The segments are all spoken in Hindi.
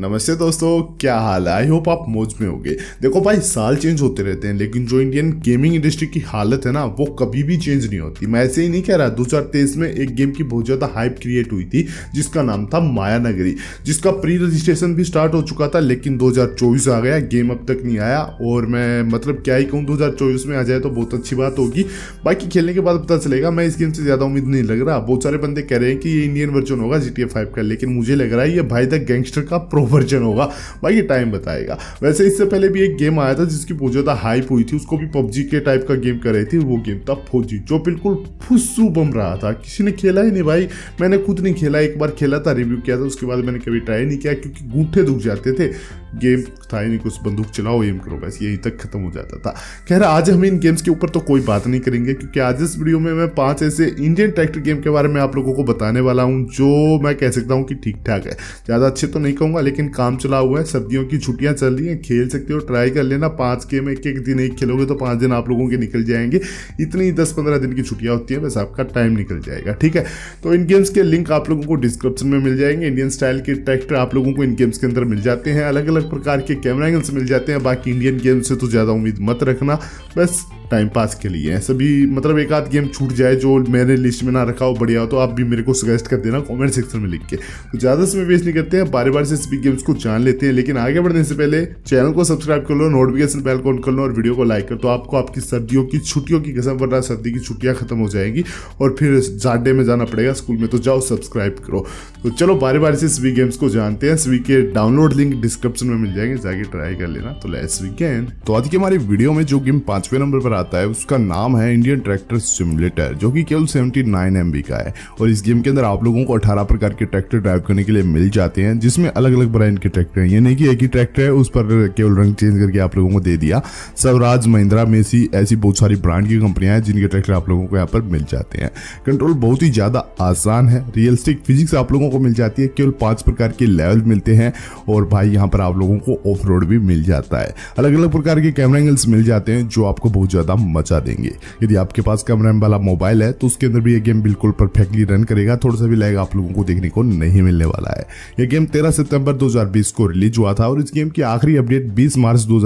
नमस्ते दोस्तों क्या हाल है आई होप आप मौज में होंगे देखो भाई साल चेंज होते रहते हैं लेकिन जो इंडियन गेमिंग इंडस्ट्री की हालत है ना वो कभी भी चेंज नहीं होती मैं ऐसे ही नहीं कह रहा तेईस में एक गेम की बहुत ज़्यादा हाइप क्रिएट हुई थी जिसका नाम था माया नगरी जिसका प्री रजिस्ट्रेशन भी स्टार्ट हो चुका था लेकिन दो आ गया गेम अब तक नहीं आया और मैं मतलब क्या ही कहूँ दो में आ जाए तो बहुत अच्छी बात होगी बाकी खेलने के बाद पता चलेगा मैं इस गेम से ज़्यादा उम्मीद नहीं लग रहा बहुत सारे बंदे कह रहे हैं कि ये इंडियन वर्जन होगा जी टी का लेकिन मुझे लग रहा है ये भाई द गैंगस्टर का प्रो वर्जन होगा ये टाइम बताएगा वैसे इससे पहले भी एक गेम आया था जिसकी बहुत ज़्यादा हाइप हुई थी उसको भी पबजी के टाइप का गेम कर रही थी वो गेम था फौजी जो बिल्कुल फुस्सू बम रहा था किसी ने खेला ही नहीं भाई मैंने खुद नहीं खेला एक बार खेला था रिव्यू किया था उसके बाद मैंने कभी ट्राई नहीं किया क्योंकि गूठे दुख जाते थे गेम था ही नहीं कुछ बंदूक चलाओ एम करो बस यही तक खत्म हो जाता था कह रहा आज हम इन गेम्स के ऊपर तो कोई बात नहीं करेंगे क्योंकि आज इस वीडियो में मैं पांच ऐसे इंडियन ट्रैक्टर गेम के बारे में आप लोगों को बताने वाला हूँ जो मैं कह सकता हूँ कि ठीक ठाक है ज़्यादा अच्छे तो नहीं कहूँगा लेकिन काम चला हुआ है सर्दियों की छुट्टियां चल रही हैं खेल सकते हो ट्राई कर लेना पाँच के में एक एक दिन एक खेलोगे तो पाँच दिन आप लोगों के निकल जाएंगे इतनी दस पंद्रह दिन की छुट्टियाँ होती हैं बस आपका टाइम निकल जाएगा ठीक है तो इन गेम्स के लिंक आप लोगों को डिस्क्रिप्शन में मिल जाएंगे इंडियन स्टाइल के ट्रैक्टर आप लोगों को इन गेम्स के अंदर मिल जाते हैं अलग अलग प्रकार के कैमरा एंगल्स मिल जाते हैं बाकी इंडियन गेम्स से तो ज़्यादा उम्मीद मत रखना बस टाइम पास के लिए सभी मतलब एक आध गेम छूट जाए जो मैंने लिस्ट में ना रखा हो बढ़िया हो तो आप भी मेरे को सजेस्ट कर देना कॉमेंट सेक्शन में लिख के तो ज़्यादा समय वेस्ट नहीं करते हैं बारे बार से सभी गेम्स को जान लेते हैं लेकिन आगे बढ़ने से पहले चैनल को सब्सक्राइब कर लो नोटिफिकेशन बेल को ऑन कर लो और वीडियो को लाइक कर तो आपको आपकी सर्दियों की छुट्टियों की कसम वरना सर्दी की छुट्टियाँ खत्म हो जाएगी और फिर जाडे में जाना पड़ेगा स्कूल में तो जाओ सब्सक्राइब करो तो चलो बारे बार से स्वी गेम्स को जानते हैं स्वी के डाउनलोड लिंक डिस्क्रिप्शन में मिल जाएंगे जाके ट्राई कर लेना तो लेट्स कैन तो आज की हमारी वीडियो में जो गेम पांचवें नंबर पर आता है उसका नाम है इंडियन ट्रैक्टर सिमुलेटर जो कि केवल 79 एमबी का है और इस गेम के अंदर आप लोगों को 18 प्रकार के ट्रैक्टर ड्राइव करने के लिए मिल जाते हैं जिसमें अलग अलग ब्रांड के ट्रैक्टर हैं ये नहीं कि एक ही ट्रैक्टर है उस पर केवल रंग चेंज करके आप लोगों को दे दिया स्वराज महिंद्रा मेसी ऐसी बहुत सारी ब्रांड की कंपनियाँ हैं जिनके ट्रैक्टर आप लोगों को यहाँ पर मिल जाते हैं कंट्रोल बहुत ही ज़्यादा आसान है रियलिस्टिक फिजिक्स आप लोगों को मिल जाती है केवल पाँच प्रकार के लेवल मिलते हैं और भाई यहाँ पर आप लोगों को ऑफ रोड भी मिल जाता है अलग अलग प्रकार के कैमरा एंगल्स मिल जाते हैं जो आपको बहुत ज़्यादा ज़्यादा मजा देंगे यदि आपके पास कम रैम वाला मोबाइल है तो उसके अंदर भी ये गेम बिल्कुल परफेक्टली रन करेगा थोड़ा सा भी लैग आप लोगों को देखने को नहीं मिलने वाला है यह गेम तेरह सितंबर दो को रिलीज हुआ था और इस गेम की आखिरी अपडेट बीस मार्च दो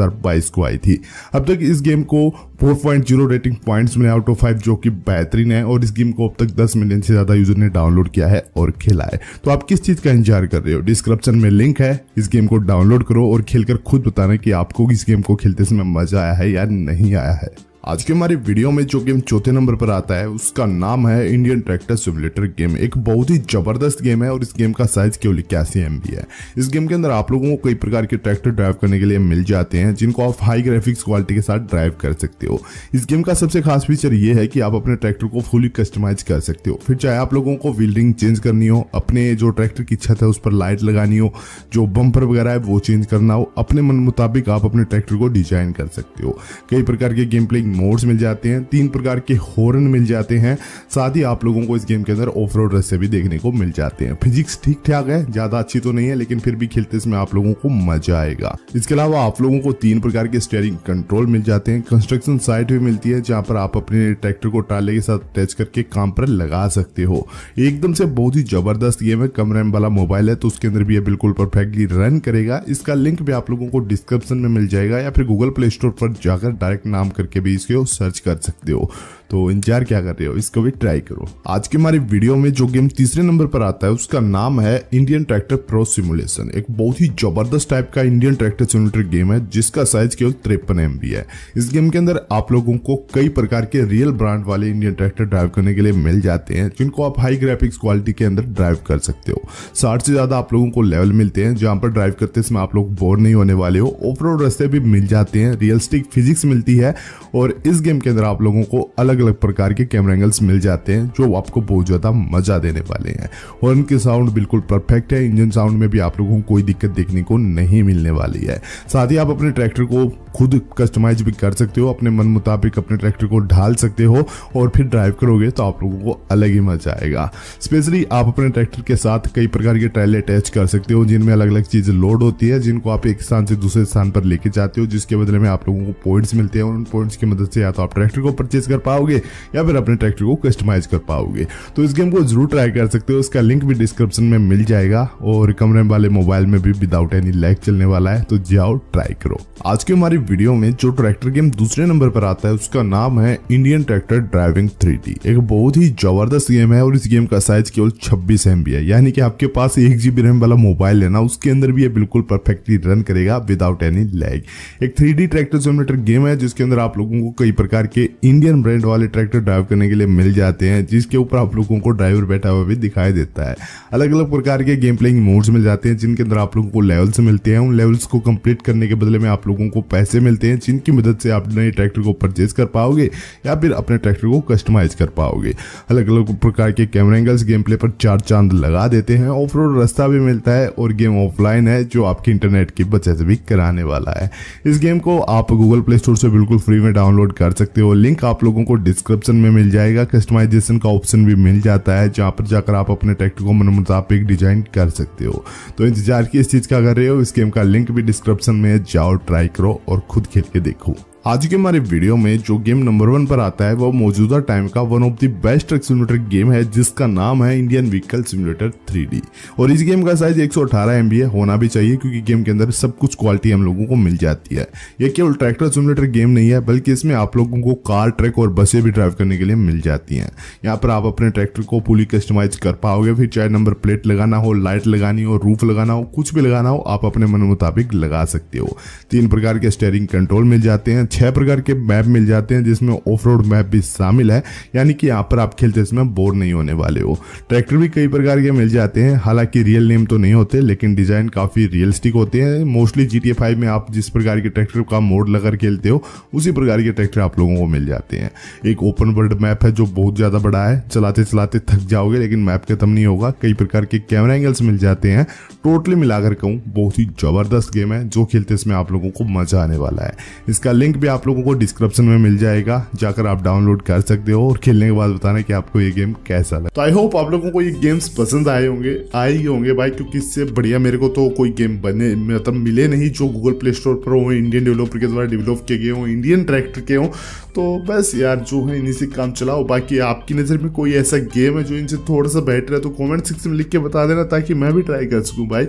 को आई थी अब तक इस गेम को 4.0 रेटिंग पॉइंट्स मिले आउट ऑफ फाइव जो कि बेहतरीन है और इस गेम को अब तक 10 मिलियन से ज़्यादा यूजर ने डाउनलोड किया है और खेला है तो आप किस चीज़ का इंतजार कर रहे हो डिस्क्रिप्शन में लिंक है इस गेम को डाउनलोड करो और खेलकर खुद बताना कि आपको इस गेम को खेलते समय मज़ा आया है या नहीं आया है आज के हमारे वीडियो में जो गेम चौथे नंबर पर आता है उसका नाम है इंडियन ट्रैक्टर सिमुलेटर गेम एक बहुत ही जबरदस्त गेम है और इस गेम का साइज केवल इक्यासी एम है इस गेम के अंदर आप लोगों को कई प्रकार के ट्रैक्टर ड्राइव करने के लिए मिल जाते हैं जिनको आप हाई ग्राफिक्स क्वालिटी के साथ ड्राइव कर सकते हो इस गेम का सबसे खास फीचर यह है कि आप अपने ट्रैक्टर को फुली कस्टमाइज कर सकते हो फिर चाहे आप लोगों को वील्डिंग चेंज करनी हो अपने जो ट्रैक्टर की छत है उस पर लाइट लगानी हो जो बम्पर वगैरह है वो चेंज करना हो अपने मन मुताबिक आप अपने ट्रैक्टर को डिजाइन कर सकते हो कई प्रकार के गेम प्लेइंग मोड्स मिल जाते हैं तीन प्रकार के हॉर्न मिल जाते हैं साथ ही आप लोगों को इस गेम के अंदर ऑफ रोड रस्से भी देखने को मिल जाते हैं फिजिक्स ठीक ठाक है ज़्यादा अच्छी तो नहीं है लेकिन फिर भी खेलते इसमें आप लोगों को मजा आएगा इसके अलावा आप लोगों को तीन प्रकार के स्टेयरिंग कंट्रोल मिल जाते हैं कंस्ट्रक्शन साइट भी मिलती है जहाँ पर आप अपने ट्रैक्टर को टाले के साथ अटैच करके काम पर लगा सकते हो एकदम से बहुत ही जबरदस्त गेम है कम रैम वाला मोबाइल है तो उसके अंदर भी ये बिल्कुल परफेक्टली रन करेगा इसका लिंक भी आप लोगों को डिस्क्रिप्शन में मिल जाएगा या फिर गूगल प्ले स्टोर पर जाकर डायरेक्ट नाम करके भी इस उसके सर्च कर सकते हो तो इंतजार क्या कर रहे हो इसको भी ट्राई करो आज के हमारे वीडियो में जो गेम तीसरे नंबर पर आता है उसका नाम है इंडियन ट्रैक्टर प्रो सिमुलेशन एक बहुत ही जबरदस्त टाइप का इंडियन ट्रैक्टर सिमुलेटर गेम है जिसका साइज केवल तिरपन एम है इस गेम के अंदर आप लोगों को कई प्रकार के रियल ब्रांड वाले इंडियन ट्रैक्टर ड्राइव करने के लिए मिल जाते हैं जिनको आप हाई ग्राफिक्स क्वालिटी के अंदर ड्राइव कर सकते हो साठ से ज्यादा आप लोगों को लेवल मिलते हैं जहां पर ड्राइव करते समय आप लोग बोर नहीं होने वाले हो ओवरऑल रस्ते भी मिल जाते हैं रियलिस्टिक फिजिक्स मिलती है और इस गेम के अंदर आप लोगों को अलग अलग अलग प्रकार के कैमरा एंगल्स मिल जाते हैं जो आपको बहुत ज़्यादा मजा देने वाले हैं और इनके साउंड बिल्कुल परफेक्ट है इंजन साउंड में भी आप लोगों को कोई दिक्कत देखने को नहीं मिलने वाली है साथ ही आप अपने ट्रैक्टर को खुद कस्टमाइज भी कर सकते हो अपने मन मुताबिक अपने ट्रैक्टर को ढाल सकते हो और फिर ड्राइव करोगे तो आप लोगों को अलग ही मजा आएगा स्पेशली आप अपने ट्रैक्टर के साथ कई प्रकार के ट्रायल अटैच कर सकते हो जिनमें अलग अलग चीज़ लोड होती है जिनको आप एक स्थान से दूसरे स्थान पर लेके जाते हो जिसके बदले में आप लोगों को पॉइंट्स मिलते हैं उन पॉइंट्स की मदद से या तो आप ट्रैक्टर को परचेज कर पाओगे पाओगे या फिर अपने ट्रैक्टर को कस्टमाइज कर पाओगे तो इस गेम को जरूर ट्राई कर सकते हो उसका लिंक भी डिस्क्रिप्शन में मिल जाएगा और कमरे वाले मोबाइल में भी विदाउट एनी लैग चलने वाला है तो जाओ ट्राई करो आज की हमारी वीडियो में जो ट्रैक्टर गेम दूसरे नंबर पर आता है उसका नाम है इंडियन ट्रैक्टर ड्राइविंग थ्री एक बहुत ही जबरदस्त गेम है और इस गेम का साइज केवल छब्बीस एम है यानी कि आपके पास एक जीबी रैम वाला मोबाइल है ना उसके अंदर भी ये बिल्कुल परफेक्टली रन करेगा विदाउट एनी लैग एक थ्री ट्रैक्टर सिमुलेटर गेम है जिसके अंदर आप लोगों को कई प्रकार के इंडियन ब्रांड वाले ट्रैक्टर ड्राइव करने के लिए मिल जाते हैं जिसके ऊपर आप लोगों को ड्राइवर बैठा हुआ भी दिखाई देता है अलग अलग प्रकार के गेम प्लेइंग मोड्स मिल जाते हैं जिनके अंदर आप लोगों को लेवल्स मिलते हैं उन लेवल्स को कंप्लीट करने के बदले में आप लोगों को पैसे मिलते हैं जिनकी मदद से आप नए ट्रैक्टर को परचेज कर पाओगे या फिर अपने ट्रैक्टर को कस्टमाइज कर पाओगे अलग अलग प्रकार के कैमरा एंगल्स गेम प्ले पर चार चांद लगा देते हैं ऑफ रोड रास्ता भी मिलता है और गेम ऑफलाइन है जो आपकी इंटरनेट की बचत भी कराने वाला है इस गेम को आप गूगल प्ले स्टोर से बिल्कुल फ्री में डाउनलोड कर सकते हो लिंक आप लोगों को डिस्क्रिप्शन में मिल जाएगा कस्टमाइजेशन का ऑप्शन भी मिल जाता है जहाँ पर जाकर आप अपने ट्रैक्टर को मन मुताबिक डिजाइन कर सकते हो तो इंतजार की इस चीज़ का कर रहे हो इस गेम का लिंक भी डिस्क्रिप्शन में जाओ ट्राई करो और खुद खेल के देखो आज के हमारे वीडियो में जो गेम नंबर वन पर आता है वो मौजूदा टाइम का one of the best truck simulator game है जिसका नाम है इंडियन व्हीकल सिमुलेटर 3D और इस गेम का साइज 118 MB होना भी चाहिए क्योंकि गेम के अंदर सब कुछ क्वालिटी हम लोगों को मिल जाती है ये केवल ट्रैक्टर सिमुलेटर गेम नहीं है बल्कि इसमें आप लोगों को कार ट्रक और बसें भी ड्राइव करने के लिए मिल जाती हैं यहाँ पर आप अपने ट्रैक्टर को पूरी कस्टमाइज कर पाओगे फिर चाहे नंबर प्लेट लगाना हो लाइट लगानी हो रूफ लगाना हो कुछ भी लगाना हो आप अपने मन मुताबिक लगा सकते हो तीन प्रकार के स्टेयरिंग कंट्रोल मिल जाते हैं छह प्रकार के मैप मिल जाते हैं जिसमें ऑफ रोड मैप भी शामिल है यानी कि यहाँ पर आप खेलते समय बोर नहीं होने वाले हो ट्रैक्टर भी कई प्रकार के मिल जाते हैं हालांकि रियल नेम तो नहीं होते लेकिन डिज़ाइन काफ़ी रियलिस्टिक होते हैं मोस्टली जी टी फाइव में आप जिस प्रकार के ट्रैक्टर का मोड लगाकर खेलते हो उसी प्रकार के ट्रैक्टर आप लोगों को मिल जाते हैं एक ओपन वर्ल्ड मैप है जो बहुत ज़्यादा बड़ा है चलाते चलाते थक जाओगे लेकिन मैप खत्म नहीं होगा कई प्रकार के कैमरा एंगल्स मिल जाते हैं टोटली मिलाकर कहूँ बहुत ही ज़बरदस्त गेम है जो खेलते इसमें आप लोगों को मज़ा आने वाला है इसका लिंक भी भी आप लोगों को डिस्क्रिप्शन में मिल जाएगा जाकर आप डाउनलोड कर सकते हो और खेलने के बाद बताना कि आपको ये गेम कैसा लगा तो आई होप आप लोगों को ये गेम्स पसंद आए होंगे आए ही होंगे भाई क्योंकि इससे बढ़िया मेरे को तो कोई गेम बने मतलब मिले नहीं जो गूगल प्ले स्टोर पर हो इंडियन डेवलपर के द्वारा डेवलप किए गए हों इंडियन ट्रैक्टर के हों तो बस यार जो है इन्हीं से काम चलाओ बाकी आपकी नज़र में कोई ऐसा गेम है जो इनसे थोड़ा सा बेटर है तो कॉमेंट सेक्शन में लिख के बता देना ताकि मैं भी ट्राई कर सकूँ भाई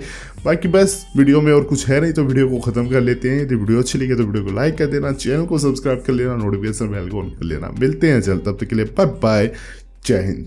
बाकी बस वीडियो में और कुछ है नहीं तो वीडियो को ख़त्म कर लेते हैं यदि वीडियो अच्छी लगी तो वीडियो को लाइक कर देना चैनल को सब्सक्राइब कर लेना नोटिफिकेशन बेल को ऑन कर लेना मिलते हैं चल तब तक के लिए बाय बाय जय हिंद